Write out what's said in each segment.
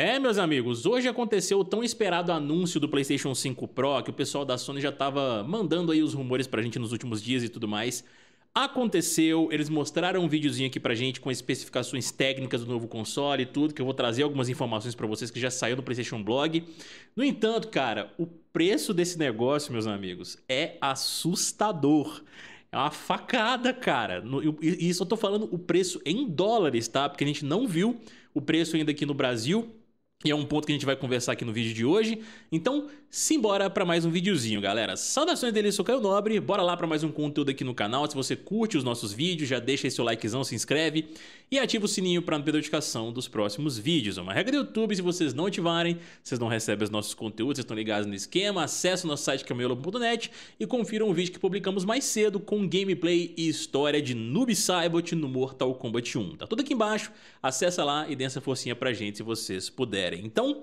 É, meus amigos, hoje aconteceu o tão esperado anúncio do PlayStation 5 Pro, que o pessoal da Sony já tava mandando aí os rumores pra gente nos últimos dias e tudo mais. Aconteceu, eles mostraram um videozinho aqui pra gente com especificações técnicas do novo console e tudo, que eu vou trazer algumas informações para vocês que já saiu no PlayStation Blog. No entanto, cara, o preço desse negócio, meus amigos, é assustador. É uma facada, cara. E isso eu tô falando o preço em dólares, tá? Porque a gente não viu o preço ainda aqui no Brasil. E é um ponto que a gente vai conversar aqui no vídeo de hoje. Então, simbora para mais um videozinho, galera. Saudações dele, sou Caio Nobre, bora lá para mais um conteúdo aqui no canal. Se você curte os nossos vídeos, já deixa seu likezão, se inscreve e ativa o sininho para não perder notificação dos próximos vídeos. É uma regra do YouTube, se vocês não ativarem, vocês não recebem os nossos conteúdos, vocês estão ligados no esquema. Acesse o nosso site camelo.net é e confiram o vídeo que publicamos mais cedo com gameplay e história de Noob Saibot no Mortal Kombat 1. Tá tudo aqui embaixo, acessa lá e dê essa forcinha pra gente se vocês puderem. Então...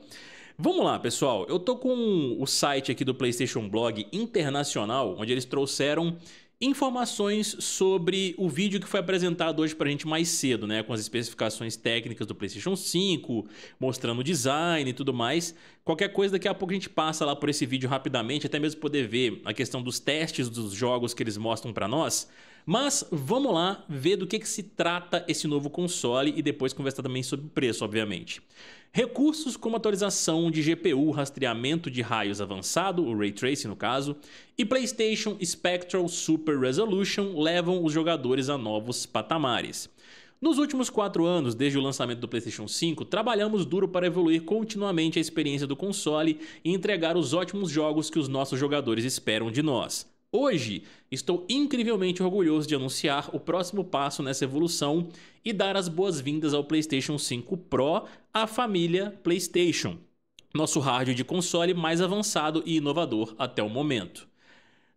Vamos lá, pessoal. Eu tô com o site aqui do PlayStation Blog Internacional, onde eles trouxeram informações sobre o vídeo que foi apresentado hoje pra gente mais cedo, né? Com as especificações técnicas do PlayStation 5, mostrando o design e tudo mais. Qualquer coisa, daqui a pouco a gente passa lá por esse vídeo rapidamente, até mesmo poder ver a questão dos testes dos jogos que eles mostram pra nós. Mas vamos lá ver do que, que se trata esse novo console e depois conversar também sobre preço, obviamente. Recursos como atualização de GPU, rastreamento de raios avançado, o Ray Tracing no caso, e PlayStation Spectral Super Resolution levam os jogadores a novos patamares. Nos últimos quatro anos, desde o lançamento do PlayStation 5, trabalhamos duro para evoluir continuamente a experiência do console e entregar os ótimos jogos que os nossos jogadores esperam de nós. Hoje, estou incrivelmente orgulhoso de anunciar o próximo passo nessa evolução e dar as boas-vindas ao PlayStation 5 Pro à família PlayStation, nosso hardware de console mais avançado e inovador até o momento.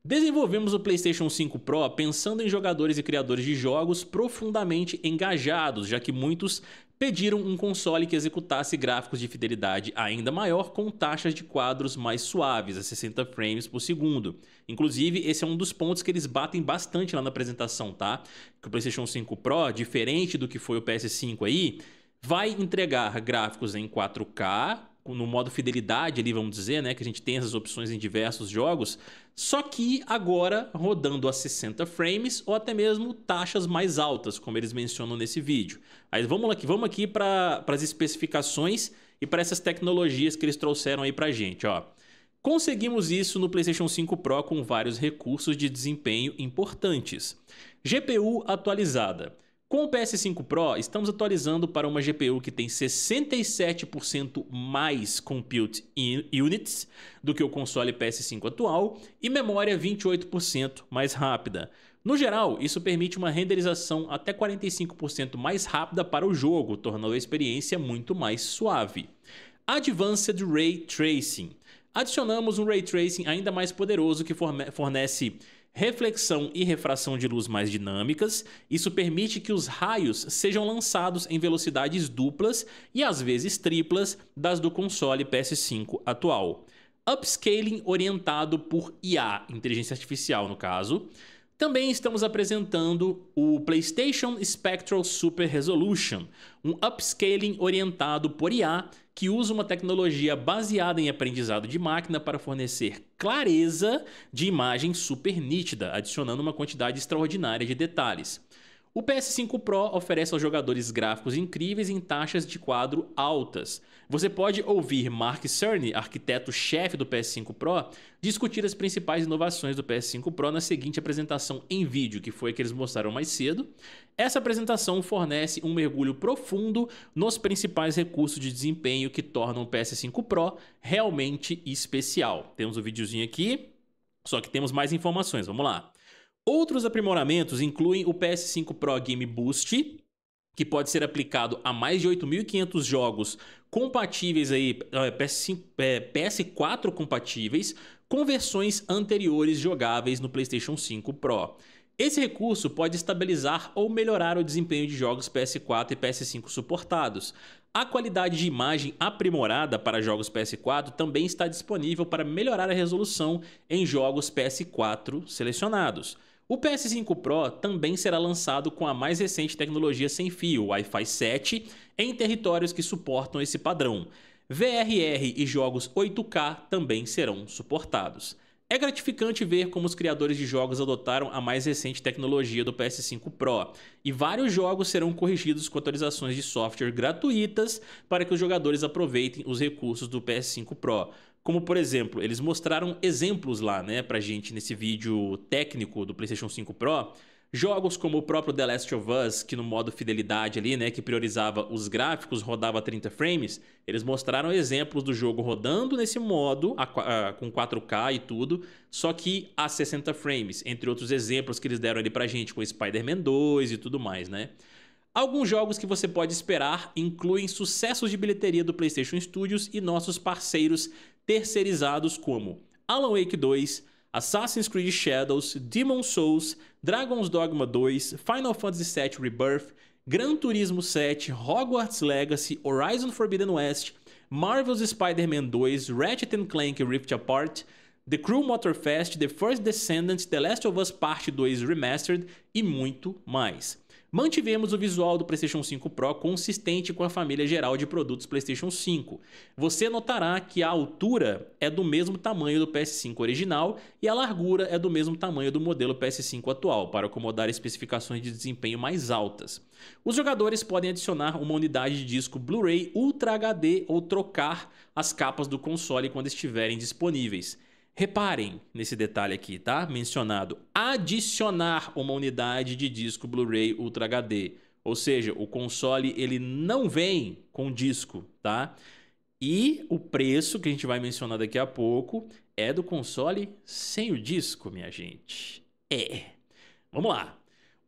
Desenvolvemos o PlayStation 5 Pro pensando em jogadores e criadores de jogos profundamente engajados, já que muitos pediram um console que executasse gráficos de fidelidade ainda maior com taxas de quadros mais suaves, a 60 frames por segundo. Inclusive, esse é um dos pontos que eles batem bastante lá na apresentação, tá? Que o PlayStation 5 Pro, diferente do que foi o PS5 aí, vai entregar gráficos em 4K no modo fidelidade ali, vamos dizer, né? Que a gente tem essas opções em diversos jogos. Só que agora rodando a 60 frames ou até mesmo taxas mais altas, como eles mencionam nesse vídeo. Mas vamos aqui, vamos aqui para as especificações e para essas tecnologias que eles trouxeram aí pra gente, ó. Conseguimos isso no PlayStation 5 Pro com vários recursos de desempenho importantes. GPU atualizada. Com o PS5 Pro, estamos atualizando para uma GPU que tem 67% mais compute units do que o console PS5 atual e memória 28% mais rápida. No geral, isso permite uma renderização até 45% mais rápida para o jogo, tornando a experiência muito mais suave. Advanced Ray Tracing. Adicionamos um ray tracing ainda mais poderoso que fornece reflexão e refração de luz mais dinâmicas. Isso permite que os raios sejam lançados em velocidades duplas e às vezes triplas das do console PS5 atual. Upscaling orientado por IA, inteligência artificial no caso também estamos apresentando o PlayStation Spectral Super Resolution, um upscaling orientado por IA que usa uma tecnologia baseada em aprendizado de máquina para fornecer clareza de imagem super nítida, adicionando uma quantidade extraordinária de detalhes. O PS5 Pro oferece aos jogadores gráficos incríveis em taxas de quadro altas. Você pode ouvir Mark Cerny, arquiteto-chefe do PS5 Pro, discutir as principais inovações do PS5 Pro na seguinte apresentação em vídeo, que foi a que eles mostraram mais cedo. Essa apresentação fornece um mergulho profundo nos principais recursos de desempenho que tornam o PS5 Pro realmente especial. Temos o um videozinho aqui, só que temos mais informações, vamos lá. Outros aprimoramentos incluem o PS5 Pro Game Boost, que pode ser aplicado a mais de 8.500 jogos compatíveis aí, PS5, é, PS4 é, compatíveis, com versões anteriores jogáveis no PlayStation 5 Pro. Esse recurso pode estabilizar ou melhorar o desempenho de jogos PS4 e PS5 suportados. A qualidade de imagem aprimorada para jogos PS4 também está disponível para melhorar a resolução em jogos PS4 selecionados. O PS5 Pro também será lançado com a mais recente tecnologia sem fio, Wi-Fi 7, em territórios que suportam esse padrão. VRR e jogos 8K também serão suportados. É gratificante ver como os criadores de jogos adotaram a mais recente tecnologia do PS5 Pro, e vários jogos serão corrigidos com atualizações de software gratuitas para que os jogadores aproveitem os recursos do PS5 Pro. Como, por exemplo, eles mostraram exemplos lá, né, pra gente nesse vídeo técnico do PlayStation 5 Pro. Jogos como o próprio The Last of Us, que no modo fidelidade ali, né, que priorizava os gráficos, rodava 30 frames, eles mostraram exemplos do jogo rodando nesse modo, a, a, com 4K e tudo, só que a 60 frames, entre outros exemplos que eles deram ali pra gente com Spider-Man 2 e tudo mais, né. Alguns jogos que você pode esperar incluem sucessos de bilheteria do PlayStation Studios e nossos parceiros terceirizados como Alan Wake 2, Assassin's Creed Shadows, Demon Souls, Dragon's Dogma 2, Final Fantasy VII Rebirth, Gran Turismo 7, Hogwarts Legacy, Horizon Forbidden West, Marvel's Spider-Man 2, Ratchet Clank Rift Apart, The Crew Motorfest, The First Descendant, The Last of Us Part 2 Remastered e muito mais. Mantivemos o visual do PlayStation 5 Pro consistente com a família geral de produtos PlayStation 5. Você notará que a altura é do mesmo tamanho do PS5 original e a largura é do mesmo tamanho do modelo PS5 atual, para acomodar especificações de desempenho mais altas. Os jogadores podem adicionar uma unidade de disco Blu-ray Ultra HD ou trocar as capas do console quando estiverem disponíveis. Reparem nesse detalhe aqui, tá? Mencionado adicionar uma unidade de disco Blu-ray Ultra HD. Ou seja, o console ele não vem com disco, tá? E o preço que a gente vai mencionar daqui a pouco é do console sem o disco, minha gente. É. Vamos lá.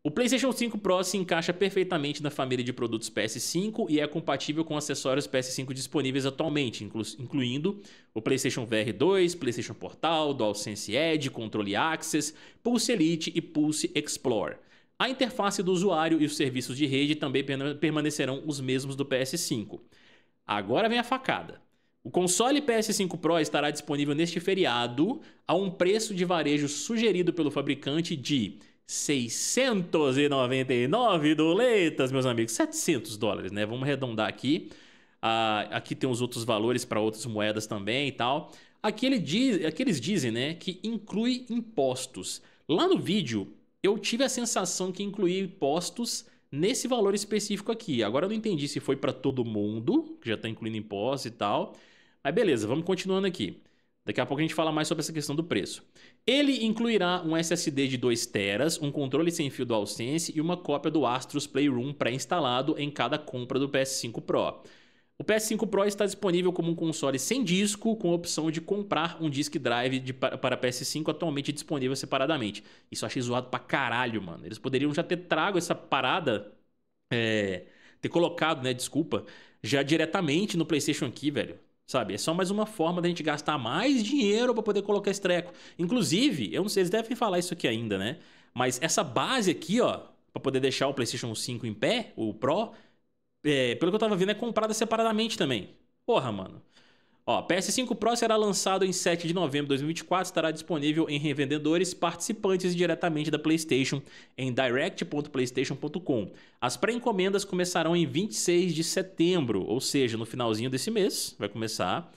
O PlayStation 5 Pro se encaixa perfeitamente na família de produtos PS5 e é compatível com acessórios PS5 disponíveis atualmente, inclu incluindo o PlayStation VR 2, PlayStation Portal, DualSense Edge, Controle Access, Pulse Elite e Pulse Explore. A interface do usuário e os serviços de rede também permanecerão os mesmos do PS5. Agora vem a facada. O console PS5 Pro estará disponível neste feriado a um preço de varejo sugerido pelo fabricante de 699 doletas, meus amigos. 700 dólares, né? Vamos arredondar aqui. Ah, aqui tem os outros valores para outras moedas também e tal. Aqui, ele diz, aqui eles dizem né, que inclui impostos. Lá no vídeo, eu tive a sensação que incluía impostos nesse valor específico aqui. Agora eu não entendi se foi para todo mundo, que já está incluindo impostos e tal. Mas beleza, vamos continuando aqui. Daqui a pouco a gente fala mais sobre essa questão do preço. Ele incluirá um SSD de 2 teras, um controle sem fio DualSense e uma cópia do Astros Playroom pré-instalado em cada compra do PS5 Pro. O PS5 Pro está disponível como um console sem disco, com a opção de comprar um disk drive de, para, para PS5 atualmente disponível separadamente. Isso eu achei zoado pra caralho, mano. Eles poderiam já ter trago essa parada, é, ter colocado, né, desculpa, já diretamente no PlayStation Key, velho. Sabe? É só mais uma forma da gente gastar mais dinheiro para poder colocar esse treco. Inclusive, eu não sei, eles devem falar isso aqui ainda, né? Mas essa base aqui, ó, para poder deixar o PlayStation 5 em pé, o Pro, é, pelo que eu tava vendo, é comprada separadamente também. Porra, mano. Ó, PS5 Pro será lançado em 7 de novembro de 2024, estará disponível em revendedores participantes diretamente da PlayStation em direct.playstation.com. As pré-encomendas começarão em 26 de setembro, ou seja, no finalzinho desse mês, vai começar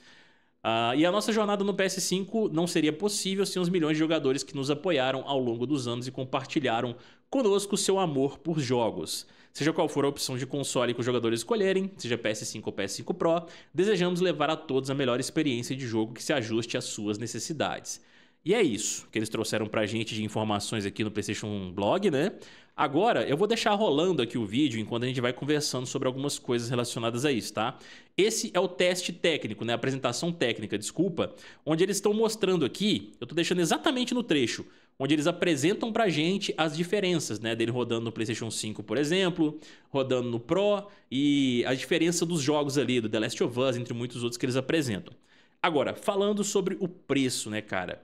Uh, e a nossa jornada no PS5 não seria possível sem os milhões de jogadores que nos apoiaram ao longo dos anos e compartilharam conosco seu amor por jogos. Seja qual for a opção de console que os jogadores escolherem, seja PS5 ou PS5 Pro, desejamos levar a todos a melhor experiência de jogo que se ajuste às suas necessidades. E é isso que eles trouxeram pra gente de informações aqui no PlayStation Blog, né? Agora, eu vou deixar rolando aqui o vídeo enquanto a gente vai conversando sobre algumas coisas relacionadas a isso, tá? Esse é o teste técnico, né? A apresentação técnica, desculpa, onde eles estão mostrando aqui, eu tô deixando exatamente no trecho, onde eles apresentam pra gente as diferenças, né? Dele rodando no PlayStation 5, por exemplo, rodando no Pro e a diferença dos jogos ali, do The Last of Us, entre muitos outros que eles apresentam. Agora, falando sobre o preço, né, cara?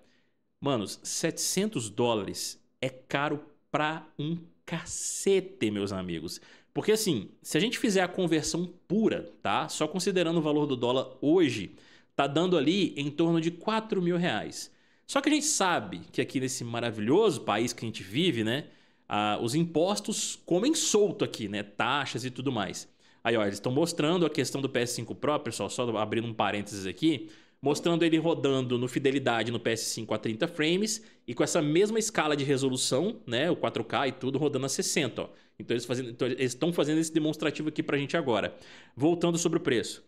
Manos, 700 dólares é caro pra um cacete, meus amigos. Porque assim, se a gente fizer a conversão pura, tá? Só considerando o valor do dólar hoje, tá dando ali em torno de 4 mil reais. Só que a gente sabe que aqui nesse maravilhoso país que a gente vive, né? Ah, os impostos comem solto aqui, né? Taxas e tudo mais. Aí, ó, eles estão mostrando a questão do PS5 Pro, pessoal, só abrindo um parênteses aqui mostrando ele rodando no fidelidade no PS5 a 30 frames e com essa mesma escala de resolução, né, o 4K e tudo rodando a 60, ó. Então eles fazendo, então, estão fazendo esse demonstrativo aqui a gente agora. Voltando sobre o preço.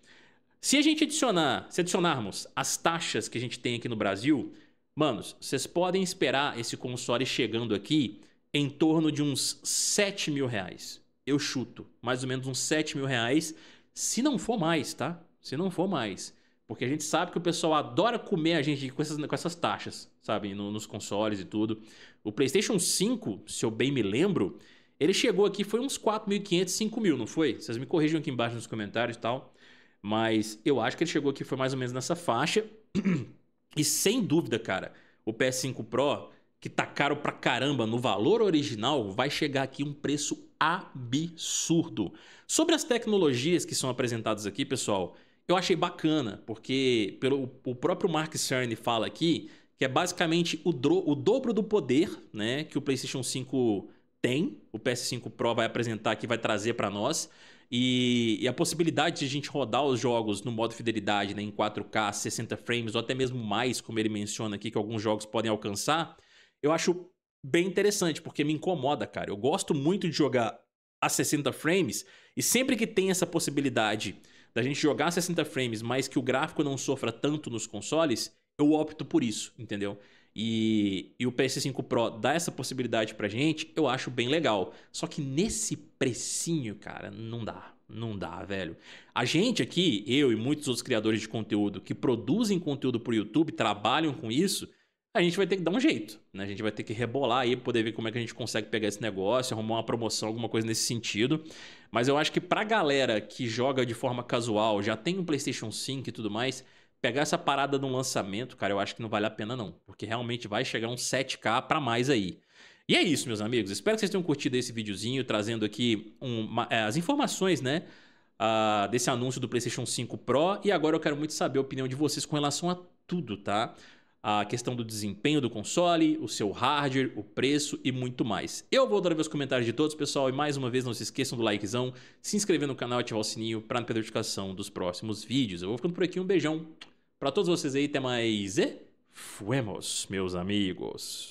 Se a gente adicionar, se adicionarmos as taxas que a gente tem aqui no Brasil, manos, vocês podem esperar esse console chegando aqui em torno de uns 7 mil reais. Eu chuto, mais ou menos uns 7 mil reais, se não for mais, tá? Se não for mais. Porque a gente sabe que o pessoal adora comer a gente com essas, com essas taxas, sabe? No, nos consoles e tudo. O PlayStation 5, se eu bem me lembro, ele chegou aqui, foi uns 4.500, 5.000, não foi? Vocês me corrijam aqui embaixo nos comentários e tal. Mas eu acho que ele chegou aqui, foi mais ou menos nessa faixa. e sem dúvida, cara, o PS5 Pro, que tá caro pra caramba no valor original, vai chegar aqui um preço absurdo. Sobre as tecnologias que são apresentadas aqui, pessoal eu achei bacana, porque pelo, o próprio Mark Cerny fala aqui que é basicamente o, dro, o dobro do poder né, que o PlayStation 5 tem, o PS5 Pro vai apresentar aqui, vai trazer para nós. E, e, a possibilidade de a gente rodar os jogos no modo fidelidade, né, em 4K, 60 frames, ou até mesmo mais, como ele menciona aqui, que alguns jogos podem alcançar, eu acho bem interessante, porque me incomoda, cara. Eu gosto muito de jogar a 60 frames, e sempre que tem essa possibilidade da gente jogar 60 frames, mas que o gráfico não sofra tanto nos consoles, eu opto por isso, entendeu? E, e o PS5 Pro dá essa possibilidade pra gente, eu acho bem legal. Só que nesse precinho, cara, não dá. Não dá, velho. A gente aqui, eu e muitos outros criadores de conteúdo que produzem conteúdo pro YouTube, trabalham com isso, a gente vai ter que dar um jeito, né? A gente vai ter que rebolar aí, poder ver como é que a gente consegue pegar esse negócio, arrumar uma promoção, alguma coisa nesse sentido. Mas eu acho que pra galera que joga de forma casual, já tem um PlayStation 5 e tudo mais, pegar essa parada de um lançamento, cara, eu acho que não vale a pena não, porque realmente vai chegar um 7K para mais aí. E é isso, meus amigos. Espero que vocês tenham curtido esse videozinho, trazendo aqui uma, é, eh, as informações, né? Uh, desse anúncio do PlayStation 5 Pro. E agora eu quero muito saber a opinião de vocês com relação a tudo, tá? a questão do desempenho do console, o seu hardware, o preço e muito mais. Eu vou dar os comentários de todos, pessoal, e mais uma vez não se esqueçam do likezão, se inscrever no canal e ativar o sininho para não perder notificação dos próximos vídeos. Eu vou ficando por aqui, um beijão para todos vocês aí, até mais e fuemos, meus amigos.